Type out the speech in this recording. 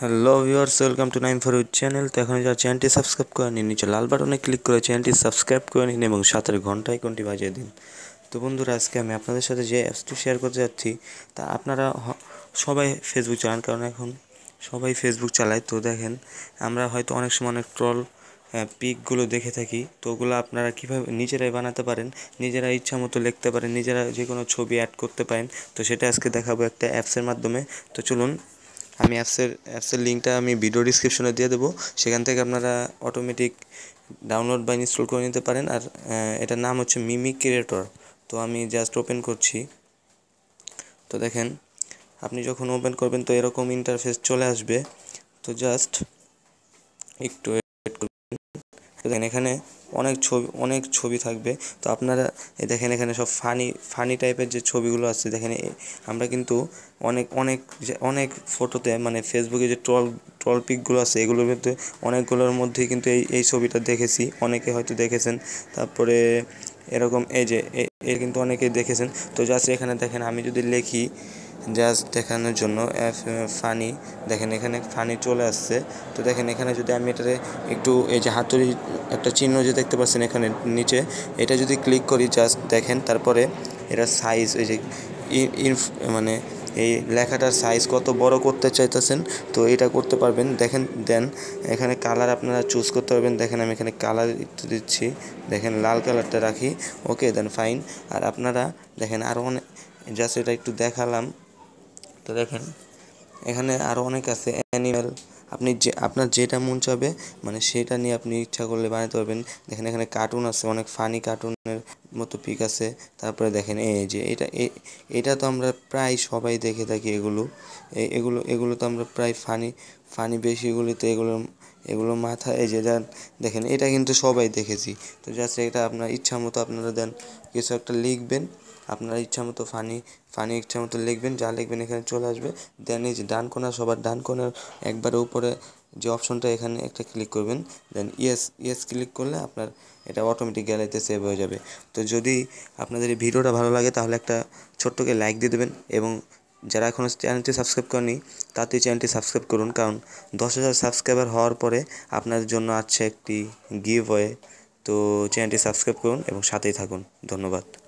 hello viewers welcome to nine for channel তো এখন যারা চ্যানেলটি সাবস্ক্রাইব করে নিন নিচে লাল বাটনে ক্লিক করে চ্যানেলটি সাবস্ক্রাইব করে নিন এবং সাথের ঘন্টায় কোনটি বাজিয়ে দিন তো বন্ধুরা আজকে আমি আপনাদের সাথে যে অ্যাপসটি শেয়ার করতে যাচ্ছি তা আপনারা সবাই ফেসবুক চালান কারণ এখন সবাই ফেসবুক চালায় তো দেখেন আমরা হয়তো অনেক সময় অনেক ট্রল পিকগুলো দেখে থাকি তো ওগুলো আপনারা কীভাবে নিজেরাই বানাতে পারেন নিজেরা ইচ্ছা মতো লিখতে পারেন নিজেরা যে কোনো ছবি অ্যাড করতে পারেন তো সেটা আজকে দেখাবো একটা অ্যাপসের মাধ্যমে তো চলুন আমি অ্যাপসের অ্যাপসের লিঙ্কটা আমি ভিডিও ডিসক্রিপশনে দিয়ে দেবো সেখান থেকে আপনারা অটোমেটিক ডাউনলোড বা ইনস্টল করে নিতে পারেন আর এটার নাম হচ্ছে মিমি ক্রিয়েটর তো আমি জাস্ট ওপেন করছি তো দেখেন আপনি যখন ওপেন করবেন তো এরকম ইন্টারফেস চলে আসবে তো জাস্ট একটু তো দেখেন এখানে অনেক ছবি অনেক ছবি থাকবে তো আপনারা দেখেন এখানে সব ফানি ফানি টাইপের যে ছবিগুলো আছে দেখেন আমরা কিন্তু অনেক অনেক অনেক ফটোতে মানে ফেসবুকে যে ট্রল ট্রল পিকগুলো আছে এগুলোর মধ্যে অনেকগুলোর মধ্যেই কিন্তু এই এই ছবিটা দেখেছি অনেকে হয়তো দেখেছেন তারপরে এরকম এই যে এ কিন্তু অনেকে দেখেছেন তো জাস্ট এখানে দেখেন আমি যদি লেখি জাস্ট দেখানোর জন্য ফানি দেখেন এখানে ফানি চলে আসছে তো দেখেন এখানে যদি আমি এটাতে একটু এই যে হাতুড়ি একটা চিহ্ন যে দেখতে পাচ্ছেন এখানে নিচে এটা যদি ক্লিক করি জাস্ট দেখেন তারপরে এটা সাইজ এই যে ইন মানে এই লেখাটার সাইজ কত বড় করতে চাইতেছেন তো এটা করতে পারবেন দেখেন দেন এখানে কালার আপনারা চুজ করতে পারবেন দেখেন আমি এখানে কালার একটু দিচ্ছি দেখেন লাল কালারটা রাখি ওকে দেন ফাইন আর আপনারা দেখেন আরও অনেক জাস্ট এটা একটু দেখালাম তো দেখেন এখানে আরও অনেক আছে অ্যানিম্যাল আপনি যে আপনার যেটা মন চাবে মানে সেটা নিয়ে আপনি ইচ্ছা করলে বানাতে পারবেন দেখেন এখানে কার্টুন আছে অনেক ফানি কার্টুনের মতো পিক আছে তারপরে দেখেন এই যে এটা এটা তো আমরা প্রায় সবাই দেখে থাকি এগুলো এগুলো এগুলো তো আমরা প্রায় ফানি ফানি বেশি এগুলিতে এগুলো এগুলো মাথা এই যে দেন দেখেন এটা কিন্তু সবাই দেখেছি তো জাস্ট এটা আপনার ইচ্ছা মতো আপনারা দেন কিছু একটা লিখবেন আপনার ইচ্ছা মতো ফানি ফানি ইচ্ছা মতো লিখবেন যা লিখবেন এখানে চলে আসবে দেন এই যে ডান কোনা সবার ডান কোনার একবার উপরে যে অপশনটা এখানে একটা ক্লিক করবেন দেন ইয়েস ইয়েস ক্লিক করলে আপনার এটা অটোমেটিক গ্যালারিতে সেভ হয়ে যাবে তো যদি আপনাদের এই ভিডিওটা ভালো লাগে তাহলে একটা ছোট্টকে লাইক দিয়ে দেবেন এবং যারা এখনও চ্যানেলটি সাবস্ক্রাইব করেনি তাতে চ্যানেলটি সাবস্ক্রাইব করুন কারণ দশ হাজার সাবস্ক্রাইবার হওয়ার পরে আপনাদের জন্য আছে একটি গিভ তো চ্যানেলটি সাবস্ক্রাইব করুন এবং সাথেই থাকুন ধন্যবাদ